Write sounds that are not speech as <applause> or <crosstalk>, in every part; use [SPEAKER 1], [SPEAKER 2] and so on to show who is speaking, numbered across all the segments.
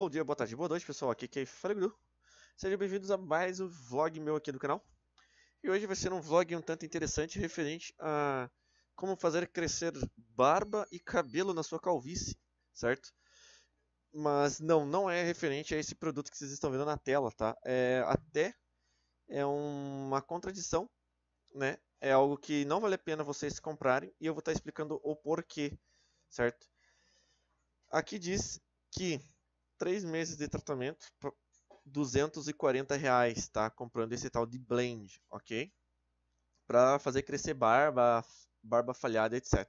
[SPEAKER 1] Bom dia, boa tarde, boa noite pessoal, aqui quem é Frangru. Sejam bem-vindos a mais um vlog meu aqui do canal. E hoje vai ser um vlog um tanto interessante referente a como fazer crescer barba e cabelo na sua calvície, certo? Mas não, não é referente a esse produto que vocês estão vendo na tela, tá? É até é uma contradição, né? É algo que não vale a pena vocês comprarem e eu vou estar explicando o porquê, certo? Aqui diz que três meses de tratamento, 240 reais, tá? Comprando esse tal de blend, ok? Pra fazer crescer barba, barba falhada, etc.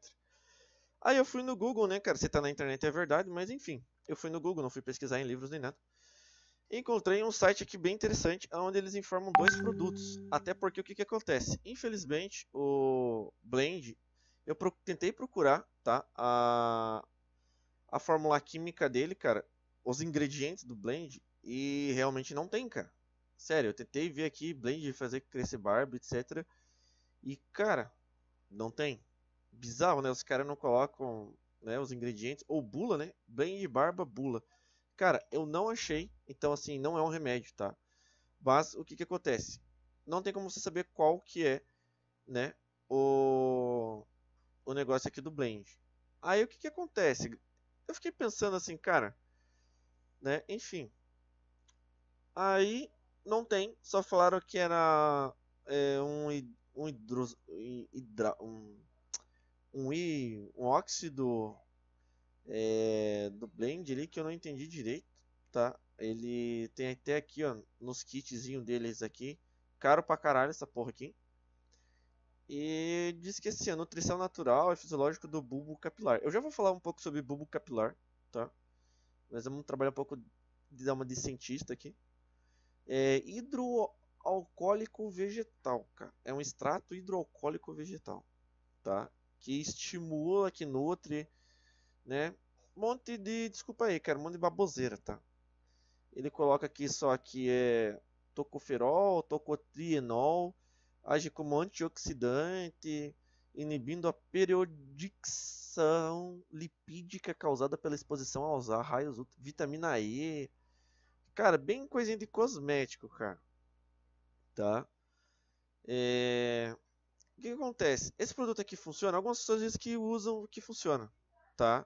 [SPEAKER 1] Aí eu fui no Google, né, cara? Você tá na internet é verdade, mas enfim. Eu fui no Google, não fui pesquisar em livros nem nada. Encontrei um site aqui bem interessante, onde eles informam dois produtos. Até porque o que, que acontece? Infelizmente, o blend, eu pro tentei procurar, tá? A, a fórmula química dele, cara, os ingredientes do blend e realmente não tem, cara. Sério, eu tentei ver aqui blend, fazer crescer barba, etc. E, cara, não tem. Bizarro, né? Os caras não colocam né, os ingredientes. Ou bula, né? Blend, barba, bula. Cara, eu não achei. Então, assim, não é um remédio, tá? Mas o que que acontece? Não tem como você saber qual que é, né? O, o negócio aqui do blend. Aí o que que acontece? Eu fiquei pensando assim, cara né? Enfim. Aí não tem, só falaram que era é, um, um, hidro, hidra, um, um, um óxido é, do blend ali que eu não entendi direito, tá? Ele tem até aqui, ó, nos kitzinho deles aqui, caro pra caralho essa porra aqui. E diz que assim, a nutrição natural e fisiológica do bulbo capilar. Eu já vou falar um pouco sobre bulbo capilar, tá? mas vamos trabalhar um pouco de dar uma de cientista aqui. É, hidroalcoólico vegetal, cara. É um extrato hidroalcoólico vegetal, tá? Que estimula, que nutre, né? Um monte de, desculpa aí, cara, um monte de baboseira, tá? Ele coloca aqui só que é tocoferol, tocotrienol, age como antioxidante, inibindo a periodix redução lipídica causada pela exposição usar raios vitamina E. Cara, bem coisinha de cosmético, cara. Tá? É... O que, acontece? Esse produto aqui funciona? Algumas pessoas dizem que usam que funciona, tá?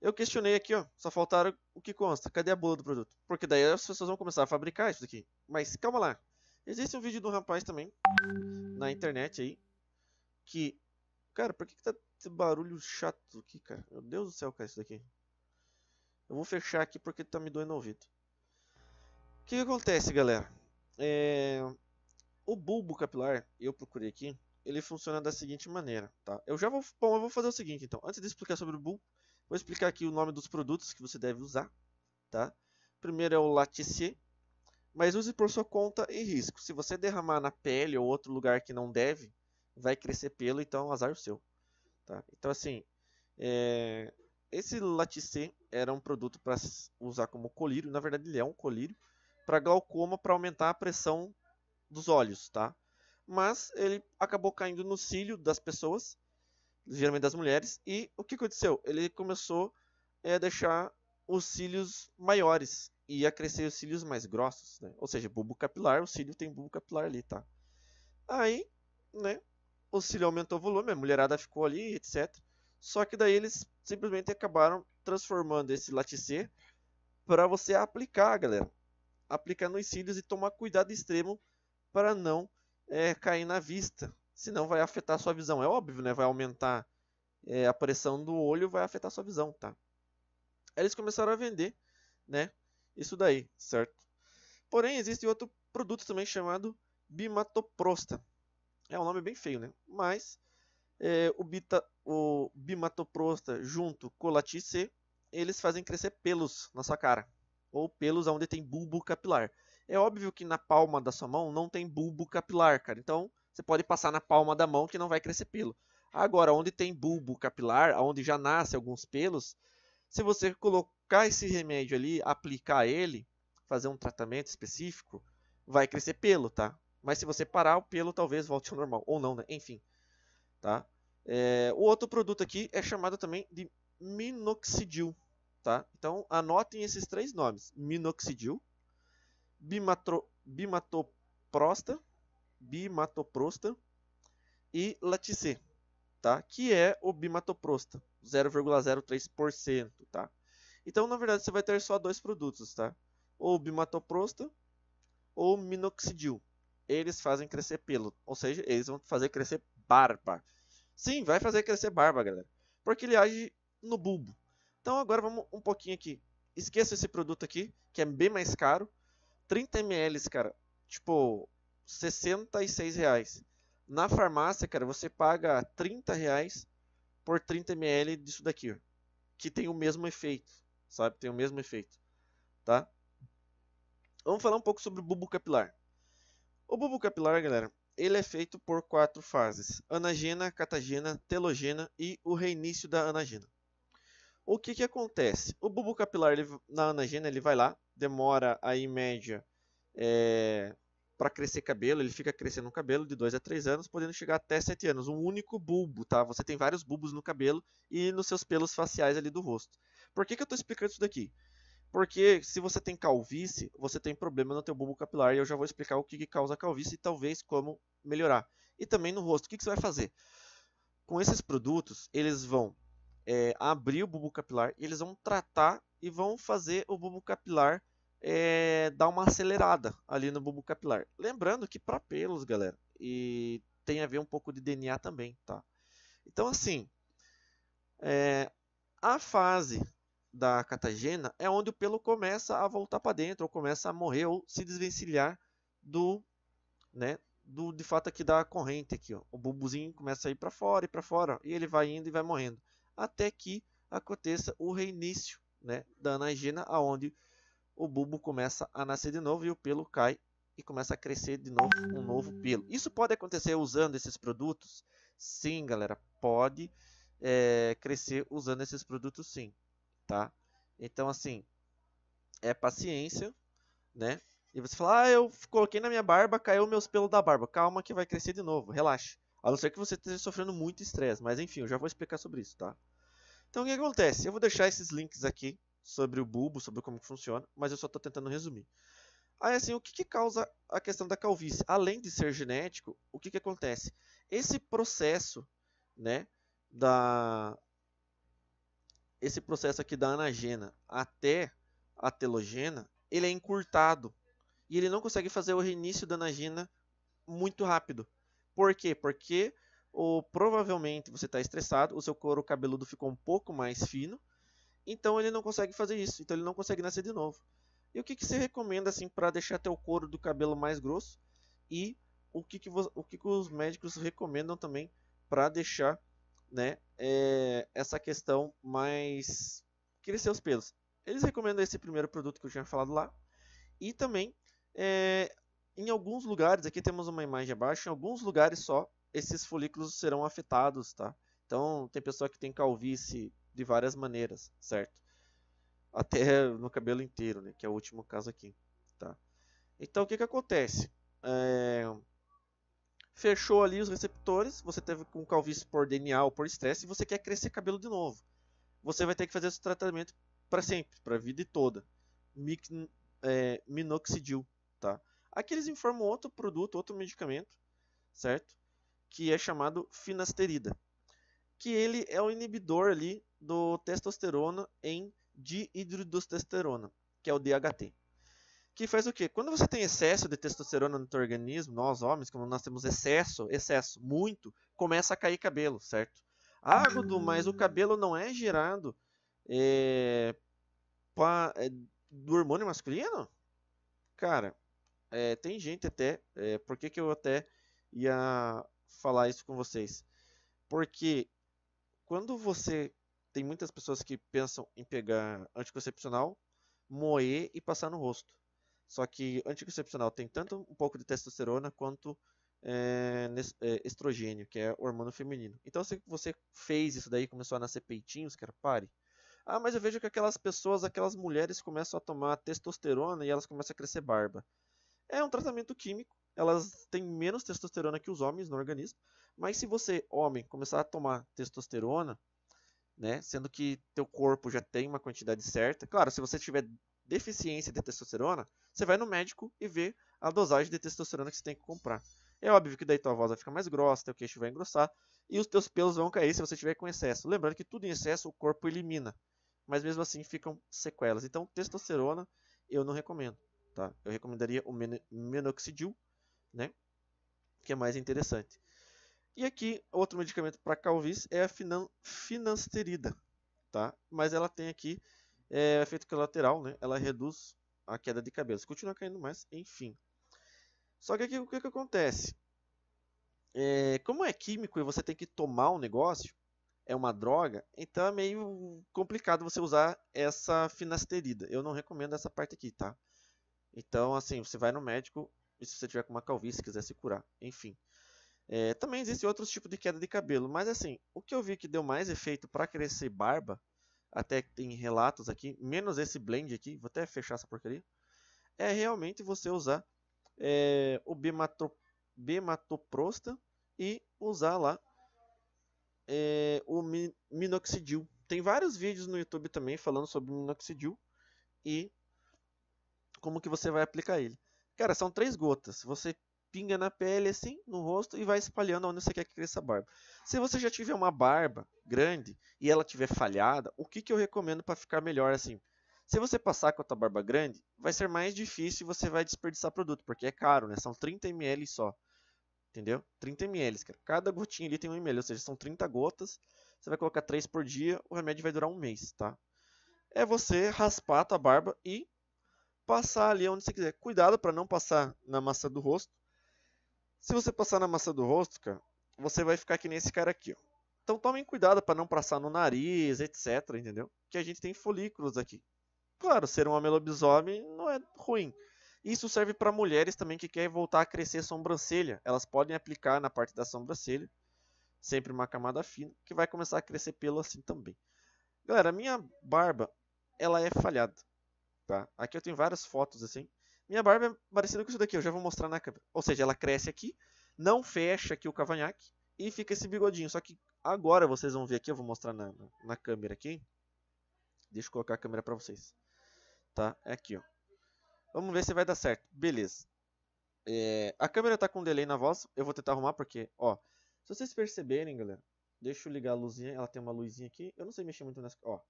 [SPEAKER 1] Eu questionei aqui, ó. Só faltaram o que consta. Cadê a bula do produto? Porque daí as pessoas vão começar a fabricar isso aqui. Mas calma lá. Existe um vídeo de um rapaz também na internet aí que, cara, por que, que tá barulho chato aqui, cara. Meu Deus do céu, cara, isso daqui. Eu vou fechar aqui porque tá me doendo o ouvido. O que, que acontece, galera? É... O bulbo capilar, eu procurei aqui, ele funciona da seguinte maneira, tá? Eu já vou... Bom, eu vou fazer o seguinte, então. Antes de explicar sobre o bulbo, vou explicar aqui o nome dos produtos que você deve usar, tá? Primeiro é o Latissier, mas use por sua conta e risco. Se você derramar na pele ou outro lugar que não deve, vai crescer pelo, então azar o é seu. Tá? Então, assim, é... esse laticê era um produto para usar como colírio. Na verdade, ele é um colírio para glaucoma para aumentar a pressão dos olhos, tá? Mas ele acabou caindo no cílio das pessoas, geralmente das mulheres, e o que aconteceu? Ele começou é, a deixar os cílios maiores e a crescer os cílios mais grossos, né? Ou seja, bulbo capilar, o cílio tem bulbo capilar ali, tá? Aí, né, o Cílio aumentou o volume, a mulherada ficou ali, etc. Só que daí eles simplesmente acabaram transformando esse laticê para você aplicar, galera. Aplicar nos cílios e tomar cuidado extremo para não é, cair na vista. Senão vai afetar sua visão. É óbvio, né? Vai aumentar é, a pressão do olho, vai afetar sua visão, tá? Aí eles começaram a vender, né? Isso daí, certo? Porém, existe outro produto também chamado bimatoprosta. É um nome bem feio, né? Mas é, o, bita, o bimatoprosta junto com o latice, eles fazem crescer pelos na sua cara. Ou pelos onde tem bulbo capilar. É óbvio que na palma da sua mão não tem bulbo capilar, cara. Então você pode passar na palma da mão que não vai crescer pelo. Agora, onde tem bulbo capilar, onde já nasce alguns pelos, se você colocar esse remédio ali, aplicar ele, fazer um tratamento específico, vai crescer pelo, tá? Mas se você parar, o pelo talvez volte ao normal. Ou não, né? Enfim. Tá? É, o outro produto aqui é chamado também de minoxidil. Tá? Então anotem esses três nomes: minoxidil, bimatro, bimatoprosta, bimatoprosta e laticê, tá? Que é o bimatoprosta, 0,03%, tá? Então, na verdade, você vai ter só dois produtos, tá? Ou bimatoprosta ou minoxidil eles fazem crescer pelo. Ou seja, eles vão fazer crescer barba. Sim, vai fazer crescer barba, galera. Porque ele age no bulbo. Então agora vamos um pouquinho aqui. Esqueça esse produto aqui, que é bem mais caro. 30 ml, cara, tipo, 66 reais. Na farmácia, cara, você paga 30 reais por 30 ml disso daqui, ó. Que tem o mesmo efeito, sabe? Tem o mesmo efeito, tá? Vamos falar um pouco sobre o bulbo capilar. O bulbo capilar, galera, ele é feito por quatro fases: anagena, catagena, telogena e o reinício da anagena. O que, que acontece? O bulbo capilar ele, na anagena ele vai lá, demora aí em média é, para crescer cabelo, ele fica crescendo o cabelo de 2 a 3 anos, podendo chegar até 7 anos. Um único bulbo, tá? Você tem vários bulbos no cabelo e nos seus pelos faciais ali do rosto. Por que, que eu estou explicando isso daqui? Porque se você tem calvície, você tem problema no teu bulbo capilar e eu já vou explicar o que, que causa calvície e talvez como melhorar. E também no rosto, o que, que você vai fazer? Com esses produtos, eles vão é, abrir o bulbo capilar e eles vão tratar e vão fazer o bulbo capilar é, dar uma acelerada ali no bulbo capilar. Lembrando que para pelos, galera, e tem a ver um pouco de DNA também, tá? Então assim, é, a fase da catagena é onde o pelo começa a voltar para dentro, ou começa a morrer ou se desvencilhar do, né, do de fato aqui da corrente aqui, ó. O bubuzinho começa a ir para fora e para fora, e ele vai indo e vai morrendo, até que aconteça o reinício, né, da anagena aonde o bubo começa a nascer de novo e o pelo cai e começa a crescer de novo um novo pelo. Isso pode acontecer usando esses produtos? Sim, galera, pode é, crescer usando esses produtos sim tá? Então, assim, é paciência, né? E você fala, ah, eu coloquei na minha barba, caiu meus pelos da barba. Calma que vai crescer de novo, relaxa. A não ser que você esteja sofrendo muito estresse, mas enfim, eu já vou explicar sobre isso, tá? Então, o que acontece? Eu vou deixar esses links aqui sobre o bulbo, sobre como funciona, mas eu só estou tentando resumir. Aí, assim, o que, que, causa a questão da calvície? Além de ser genético, o que, que acontece? Esse processo, né, da, esse processo aqui da anagena até a telogena, ele é encurtado. E ele não consegue fazer o reinício da anagena muito rápido. Por quê? Porque ou provavelmente você está estressado, o seu couro cabeludo ficou um pouco mais fino, então ele não consegue fazer isso, então ele não consegue nascer de novo. E o que, que você recomenda assim para deixar teu couro do cabelo mais grosso? E o que, que, o que, que os médicos recomendam também para deixar né, é essa questão mais crescer os pelos. Eles recomendam esse primeiro produto que eu tinha falado lá. E também, é, em alguns lugares, aqui temos uma imagem abaixo, em alguns lugares só, esses folículos serão afetados, tá? Então, tem pessoa que tem calvície de várias maneiras, certo? Até <laughs> no cabelo inteiro, né? Que é o último caso aqui, tá? Então, o que que acontece? É, fechou ali os receptores, você teve com calvície por DNA ou por estresse e você quer crescer cabelo de novo. Você vai ter que fazer esse tratamento para sempre, para a vida toda. Mic, é, minoxidil, tá? Aqui eles informam outro produto, outro medicamento, certo? Que é chamado finasterida, que ele é o inibidor ali do testosterona em dihidrotestosterona, que é o DHT que faz o quê? Quando você tem excesso de testosterona no teu organismo, nós homens, como nós temos excesso, excesso, muito, começa a cair cabelo, certo? Ah, Gudu, mas o hum. cabelo não é gerado é, pra, é, do hormônio masculino? Cara, é, tem gente até, é, por que, que eu até ia falar isso com vocês? Porque quando você tem muitas pessoas que pensam em pegar anticoncepcional, moer e passar no rosto. Só que anticoncepcional tem tanto um pouco de testosterona quanto é, estrogênio, que é hormônio feminino. Então, se você fez isso daí, começou a nascer peitinhos, quer pare. Ah, mas eu vejo que aquelas pessoas, aquelas mulheres começam a tomar testosterona e elas começam a crescer barba. É um tratamento químico, elas têm menos testosterona que os homens no organismo, mas se você, homem, começar a tomar testosterona, né, sendo que teu corpo já tem uma quantidade certa, claro, se você tiver deficiência de testosterona, você vai no médico e vê a dosagem de testosterona que você tem que comprar. É óbvio que daí tua voz vai ficar mais grossa, teu queixo vai engrossar e os teus pelos vão cair se você tiver com excesso. Lembrando que tudo em excesso o corpo elimina, mas mesmo assim ficam sequelas. Então, testosterona eu não recomendo, tá? Eu recomendaria o men né? Que é mais interessante. E aqui, outro medicamento para calvície é a finan finasterida, tá? Mas ela tem aqui é, efeito colateral, né? Ela reduz a queda de cabelos. Continua caindo mais, enfim. Só que aqui o que, que acontece? É, como é químico e você tem que tomar um negócio, é uma droga, então é meio complicado você usar essa finasterida. Eu não recomendo essa parte aqui, tá? Então, assim, você vai no médico e se você tiver com uma calvície, quiser se curar, enfim. É, também existem outros tipos de queda de cabelo, mas assim, o que eu vi que deu mais efeito para crescer barba até tem relatos aqui, menos esse blend aqui, vou até fechar essa porcaria, é realmente você usar é, o bemato, bematoprosta e usar lá é, o minoxidil. Tem vários vídeos no YouTube também falando sobre minoxidil e como que você vai aplicar ele. Cara, são três gotas. Você pinga na pele, assim, no rosto, e vai espalhando onde você quer que cresça a barba. Se você já tiver uma barba grande e ela tiver falhada, o que, que eu recomendo para ficar melhor assim? Se você passar com a tua barba grande, vai ser mais difícil e você vai desperdiçar produto, porque é caro, né? São 30 ml só. Entendeu? 30 ml, cara. Cada gotinha ali tem 1 ml, ou seja, são 30 gotas. Você vai colocar 3 por dia, o remédio vai durar um mês, tá? É você raspar a tua barba e passar ali onde você quiser. Cuidado para não passar na massa do rosto, se você passar na massa do rosto, cara, você vai ficar que nem esse cara aqui, ó. Então tomem cuidado para não passar no nariz, etc, entendeu? Que a gente tem folículos aqui. Claro, ser um homem não é ruim. Isso serve para mulheres também que querem voltar a crescer a sobrancelha. Elas podem aplicar na parte da sobrancelha, sempre uma camada fina, que vai começar a crescer pelo assim também. Galera, minha barba, ela é falhada, tá? Aqui eu tenho várias fotos assim. Minha barba é parecida com isso daqui, eu já vou mostrar na câmera. Ou seja, ela cresce aqui, não fecha aqui o cavanhaque e fica esse bigodinho. Só que agora vocês vão ver aqui, eu vou mostrar na, na, na câmera aqui. Deixa eu colocar a câmera para vocês. Tá, é aqui, ó. Vamos ver se vai dar certo. Beleza. É, a câmera tá com delay na voz, eu vou tentar arrumar porque, ó. Se vocês perceberem, galera, deixa eu ligar a luzinha, ela tem uma luzinha aqui. Eu não sei mexer muito nessa, ó.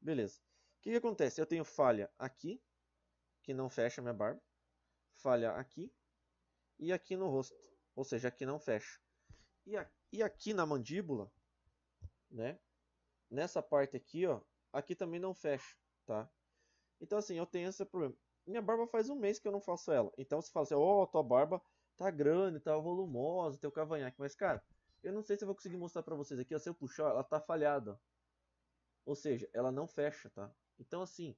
[SPEAKER 1] Beleza. O que, que acontece? Eu tenho falha aqui, que não fecha minha barba, falha aqui e aqui no rosto, ou seja, aqui não fecha. E, a, e aqui na mandíbula, né? Nessa parte aqui, ó, aqui também não fecha, tá? Então assim, eu tenho esse problema. Minha barba faz um mês que eu não faço ela. Então você fala assim, ó, oh, tua barba tá grande, tá volumosa, teu cavanhaque. Mas cara, eu não sei se eu vou conseguir mostrar pra vocês aqui, ó, se eu puxar, ela tá falhada. Ou seja, ela não fecha, tá? Então assim,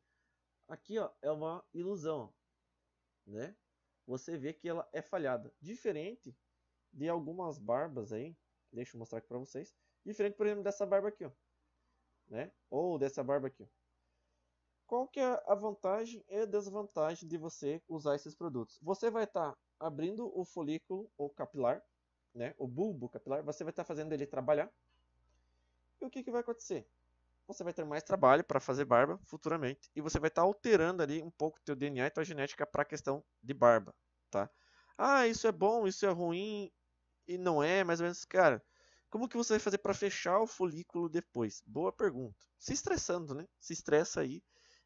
[SPEAKER 1] Aqui ó, é uma ilusão, né? Você vê que ela é falhada. Diferente de algumas barbas aí, deixa eu mostrar aqui para vocês. Diferente, por exemplo, dessa barba aqui, ó, né? Ou dessa barba aqui, Qual que é a vantagem e a desvantagem de você usar esses produtos? Você vai estar tá abrindo o folículo ou capilar, né? O bulbo capilar, você vai estar tá fazendo ele trabalhar. E o que, que vai acontecer? você vai ter mais trabalho para fazer barba futuramente e você vai estar tá alterando ali um pouco teu DNA e tua genética para a questão de barba, tá? Ah, isso é bom, isso é ruim e não é, mais ou menos, cara. Como que você vai fazer para fechar o folículo depois? Boa pergunta. Se estressando, né? Se estressa aí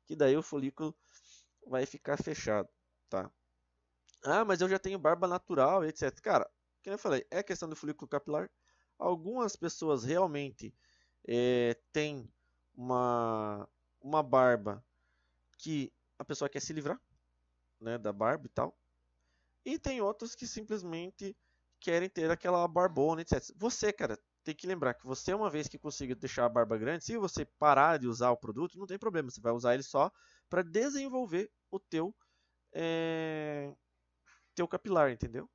[SPEAKER 1] que daí o folículo vai ficar fechado, tá? Ah, mas eu já tenho barba natural, etc. Cara, que eu falei, é questão do folículo capilar. Algumas pessoas realmente é, têm uma, uma barba que a pessoa quer se livrar né, da barba e tal. E tem outros que simplesmente querem ter aquela barbona, etc. Você, cara, tem que lembrar que você, uma vez que conseguiu deixar a barba grande, se você parar de usar o produto, não tem problema. Você vai usar ele só para desenvolver o teu, é... teu capilar, entendeu?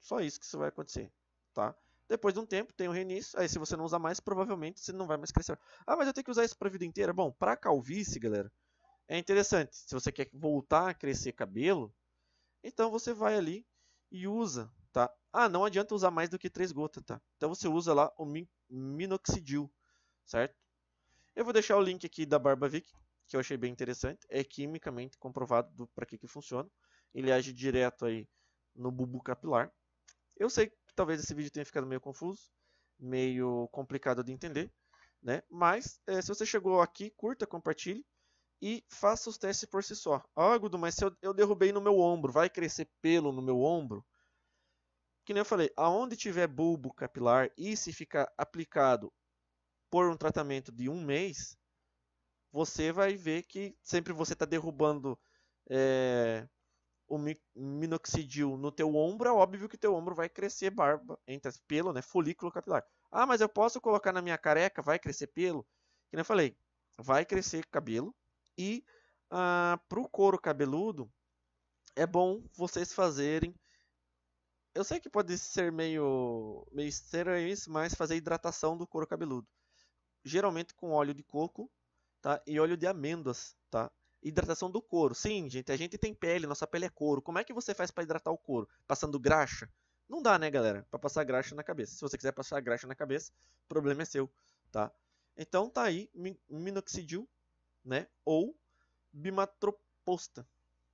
[SPEAKER 1] Só isso que isso vai acontecer, tá? Depois de um tempo, tem o um reinício. Aí, se você não usar mais, provavelmente você não vai mais crescer. Ah, mas eu tenho que usar isso para a vida inteira? Bom, para calvície, galera, é interessante. Se você quer voltar a crescer cabelo, então você vai ali e usa, tá? Ah, não adianta usar mais do que três gotas, tá? Então você usa lá o minoxidil, certo? Eu vou deixar o link aqui da Barbavic, que eu achei bem interessante. É quimicamente comprovado para que que funciona. Ele age direto aí no bulbo capilar. Eu sei Talvez esse vídeo tenha ficado meio confuso, meio complicado de entender, né? Mas é, se você chegou aqui, curta, compartilhe e faça os testes por si só. Ah, Gudu, mas se eu, eu derrubei no meu ombro, vai crescer pelo no meu ombro? Que nem eu falei, aonde tiver bulbo capilar e se ficar aplicado por um tratamento de um mês, você vai ver que sempre você está derrubando é, o minoxidil no teu ombro, é óbvio que teu ombro vai crescer barba, entre pelo, né, folículo capilar. Ah, mas eu posso colocar na minha careca, vai crescer pelo? Que nem eu falei, vai crescer cabelo e ah, para o couro cabeludo é bom vocês fazerem. Eu sei que pode ser meio meio estranho isso, mas fazer hidratação do couro cabeludo, geralmente com óleo de coco, tá? E óleo de amêndoas, tá? hidratação do couro. Sim, gente, a gente tem pele, nossa pele é couro. Como é que você faz para hidratar o couro? Passando graxa? Não dá, né, galera? Para passar graxa na cabeça. Se você quiser passar graxa na cabeça, o problema é seu, tá? Então tá aí minoxidil, né? Ou bimatroposta.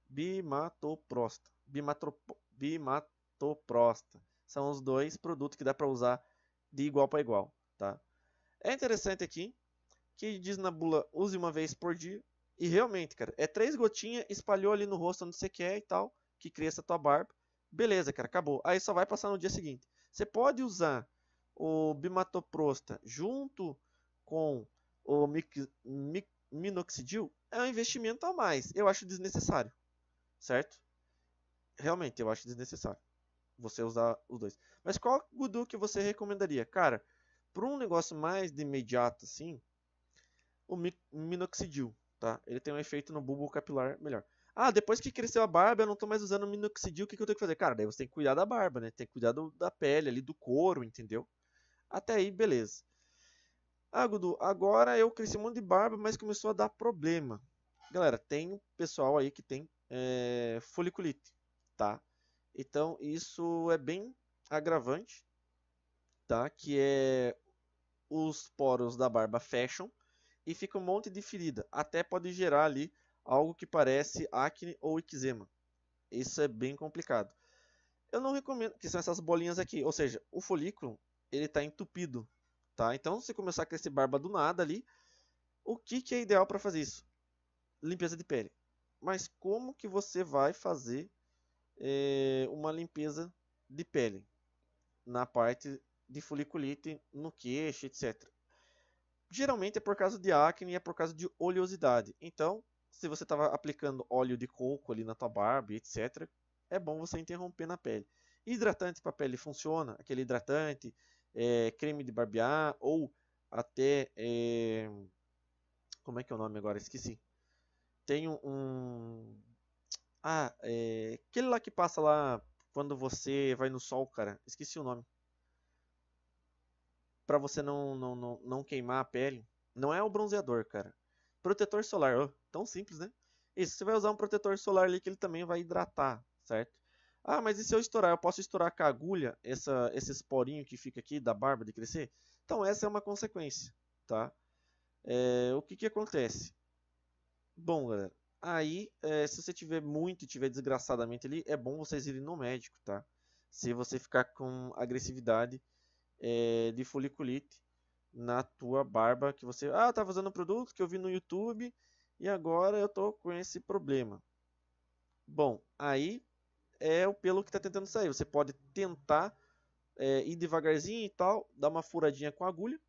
[SPEAKER 1] Bimatoprosta. Bimatropo... Bimatoprosta. São os dois produtos que dá para usar de igual para igual, tá? É interessante aqui que diz na bula use uma vez por dia, e realmente, cara, é três gotinhas, espalhou ali no rosto onde você quer e tal, que cresça a tua barba. Beleza, cara, acabou. Aí só vai passar no dia seguinte. Você pode usar o bimatoprosta junto com o mic, mic, minoxidil, é um investimento a mais. Eu acho desnecessário, certo? Realmente, eu acho desnecessário você usar os dois. Mas qual Gudu que você recomendaria? Cara, para um negócio mais de imediato assim, o minoxidil. Tá? Ele tem um efeito no bulbo capilar melhor. Ah, depois que cresceu a barba, eu não estou mais usando minoxidil, o que, que eu tenho que fazer? Cara, daí você tem que cuidar da barba, né? Tem que cuidar do, da pele ali, do couro, entendeu? Até aí, beleza. Ah, Gudu, agora eu cresci um monte de barba, mas começou a dar problema. Galera, tem pessoal aí que tem é, foliculite, tá? Então, isso é bem agravante, tá? Que é os poros da barba fecham e fica um monte de ferida. Até pode gerar ali algo que parece acne ou eczema. Isso é bem complicado. Eu não recomendo, que são essas bolinhas aqui. Ou seja, o folículo ele está entupido. Tá? Então, se começar a crescer barba do nada ali, o que, que é ideal para fazer isso? Limpeza de pele. Mas como que você vai fazer é, uma limpeza de pele na parte de foliculite, no queixo, etc geralmente é por causa de acne, é por causa de oleosidade. Então, se você estava aplicando óleo de coco ali na tua barba, etc., é bom você interromper na pele. Hidratante para pele funciona, aquele hidratante, é, creme de barbear ou até é, como é que é o nome agora? Esqueci. Tem um, um ah, é, aquele lá que passa lá quando você vai no sol, cara. Esqueci o nome para você não, não, não, não queimar a pele, não é o bronzeador, cara. Protetor solar, oh, tão simples, né? Isso, você vai usar um protetor solar ali que ele também vai hidratar, certo? Ah, mas e se eu estourar? Eu posso estourar com a agulha essa, esse esporinho que fica aqui da barba de crescer? Então essa é uma consequência, tá? É, o que que acontece? Bom, galera, aí é, se você tiver muito e tiver desgraçadamente ali, é bom vocês irem no médico, tá? Se você ficar com agressividade é, de foliculite na tua barba que você ah tá usando um produto que eu vi no YouTube e agora eu tô com esse problema. Bom, aí é o pelo que está tentando sair. Você pode tentar é, ir devagarzinho e tal, dar uma furadinha com a agulha,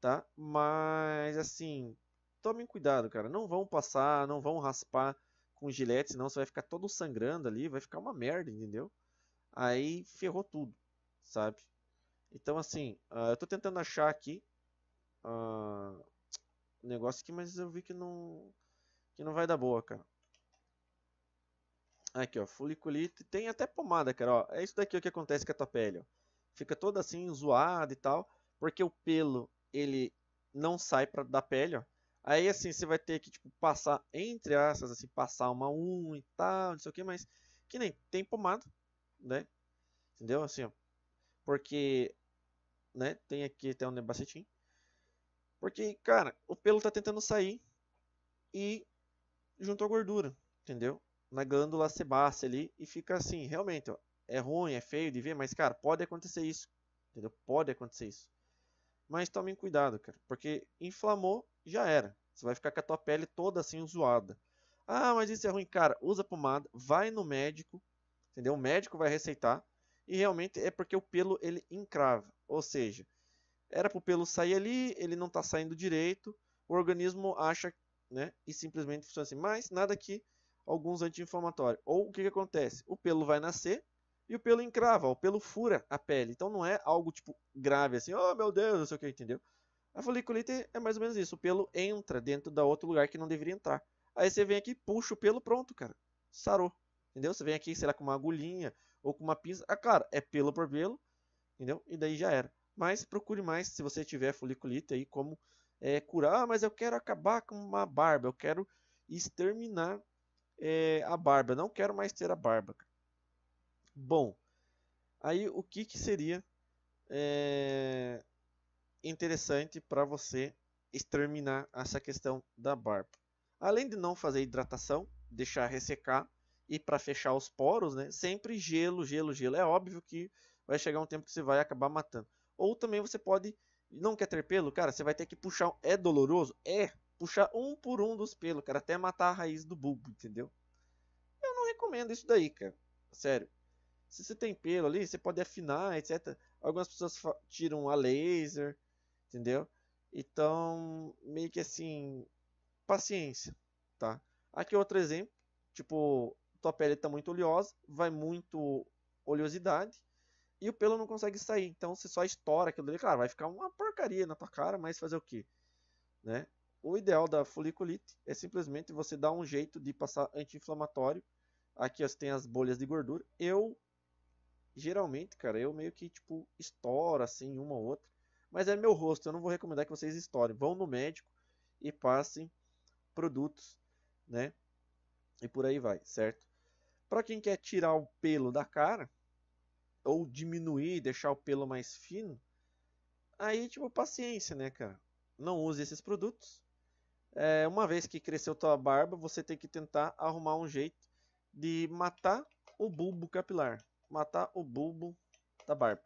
[SPEAKER 1] tá? Mas assim, tomem cuidado, cara. Não vão passar, não vão raspar com gilete, senão você vai ficar todo sangrando ali, vai ficar uma merda, entendeu? Aí ferrou tudo, sabe? Então, assim, uh, eu tô tentando achar aqui uh, um negócio aqui, mas eu vi que não, que não vai dar boa, cara. Aqui, ó, foliculite. Tem até pomada, cara, ó. É isso daqui o que acontece com a tua pele, ó. Fica toda assim, zoada e tal, porque o pelo, ele não sai pra, da pele, ó. Aí, assim, você vai ter que, tipo, passar, entre aspas, assim, passar uma um e tal, não sei o que, mas que nem tem pomada, né? Entendeu? Assim, ó. Porque né? Tem aqui até um Nebacetim. Porque, cara, o pelo tá tentando sair e juntou gordura, entendeu? Na glândula sebácea ali e fica assim, realmente, ó, é ruim, é feio de ver, mas, cara, pode acontecer isso, entendeu? Pode acontecer isso. Mas tomem cuidado, cara, porque inflamou, já era. Você vai ficar com a tua pele toda assim, zoada. Ah, mas isso é ruim, cara, usa pomada, vai no médico, entendeu? O médico vai receitar e realmente é porque o pelo ele encrava. Ou seja, era para o pelo sair ali, ele não está saindo direito, o organismo acha né, e simplesmente funciona assim. Mas nada que alguns anti-inflamatórios. Ou o que, que acontece? O pelo vai nascer e o pelo encrava, o pelo fura a pele. Então não é algo tipo grave assim, oh meu Deus, não sei o que, entendeu? A foliculite é mais ou menos isso, o pelo entra dentro da outro lugar que não deveria entrar. Aí você vem aqui, puxa o pelo, pronto, cara. Sarou. Entendeu? Você vem aqui, sei lá, com uma agulhinha ou com uma pinça. Ah, claro, é pelo por pelo entendeu? E daí já era. Mas procure mais se você tiver foliculite aí como é, curar. Ah, mas eu quero acabar com uma barba, eu quero exterminar é, a barba, não quero mais ter a barba. Bom, aí o que, que seria é, interessante para você exterminar essa questão da barba? Além de não fazer hidratação, deixar ressecar e para fechar os poros, né? Sempre gelo, gelo, gelo. É óbvio que vai chegar um tempo que você vai acabar matando. Ou também você pode, não quer ter pelo, cara, você vai ter que puxar, é doloroso? É, puxar um por um dos pelos, cara, até matar a raiz do bulbo, entendeu? Eu não recomendo isso daí, cara, sério. Se você tem pelo ali, você pode afinar, etc. Algumas pessoas tiram a laser, entendeu? Então, meio que assim, paciência, tá? Aqui outro exemplo, tipo, tua pele está muito oleosa, vai muito oleosidade, e o pelo não consegue sair. Então você só estoura aquilo ali. Claro, vai ficar uma porcaria na tua cara, mas fazer o quê? Né? O ideal da foliculite é simplesmente você dar um jeito de passar anti-inflamatório. Aqui você tem as bolhas de gordura. Eu, geralmente, cara, eu meio que, tipo, estouro assim, uma ou outra. Mas é meu rosto, eu não vou recomendar que vocês estourem. Vão no médico e passem produtos, né? E por aí vai, certo? Para quem quer tirar o pelo da cara, ou diminuir, deixar o pelo mais fino, aí, tipo, paciência, né, cara? Não use esses produtos. É, uma vez que cresceu tua barba, você tem que tentar arrumar um jeito de matar o bulbo capilar. Matar o bulbo da barba.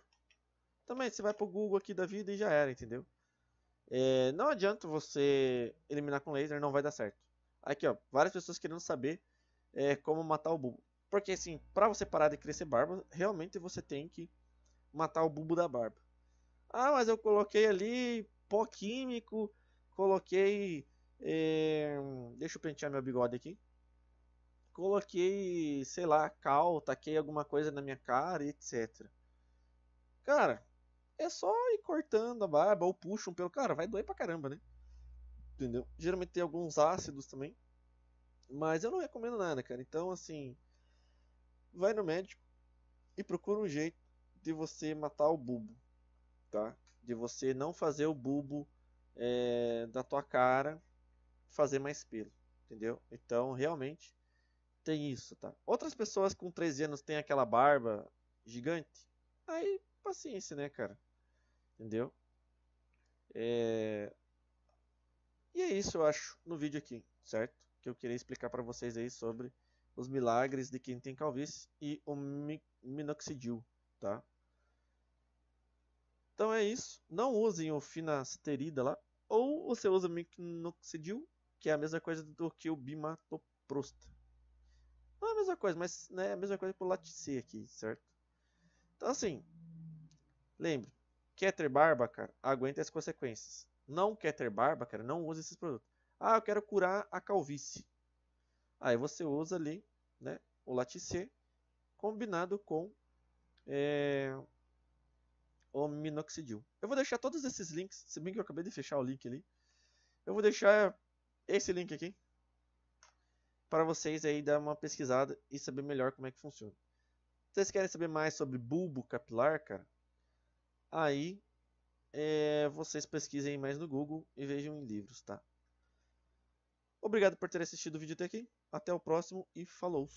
[SPEAKER 1] Também você vai pro Google aqui da vida e já era, entendeu? É, não adianta você eliminar com laser, não vai dar certo. Aqui, ó, várias pessoas querendo saber é, como matar o bulbo. Porque assim, para você parar de crescer barba, realmente você tem que matar o bulbo da barba. Ah, mas eu coloquei ali pó químico, coloquei. É... Deixa eu pentear meu bigode aqui. Coloquei, sei lá, cal, taquei alguma coisa na minha cara, etc. Cara, é só ir cortando a barba ou puxa um pelo. Cara, vai doer pra caramba, né? Entendeu? Geralmente tem alguns ácidos também. Mas eu não recomendo nada, cara. Então, assim, vai no médico e procura um jeito de você matar o bulbo, tá? De você não fazer o bulbo é, da tua cara fazer mais pelo, entendeu? Então, realmente tem isso, tá? Outras pessoas com 13 anos têm aquela barba gigante. Aí, paciência, né, cara? Entendeu? É... E é isso, eu acho, no vídeo aqui, certo? Que eu queria explicar para vocês aí sobre os Milagres de Quem Tem Calvície e o Minoxidil, tá? Então é isso. Não usem o finasterida lá. Ou você usa o minoxidil, que é a mesma coisa do que o bimatoprost. Não é a mesma coisa, mas né, é a mesma coisa pro latice aqui, certo? Então assim, lembre, quer ter barba, cara, aguenta as consequências. Não quer ter barba, cara, não use esses produtos. Ah, eu quero curar a calvície. Aí você usa ali né, o laticê combinado com é, o minoxidil. Eu vou deixar todos esses links, se bem que eu acabei de fechar o link ali. Eu vou deixar esse link aqui para vocês aí dar uma pesquisada e saber melhor como é que funciona. Vocês querem saber mais sobre bulbo capilar, cara? Aí é, vocês pesquisem mais no Google e vejam em livros, tá? Obrigado por ter assistido o vídeo até aqui. Até o próximo e falou!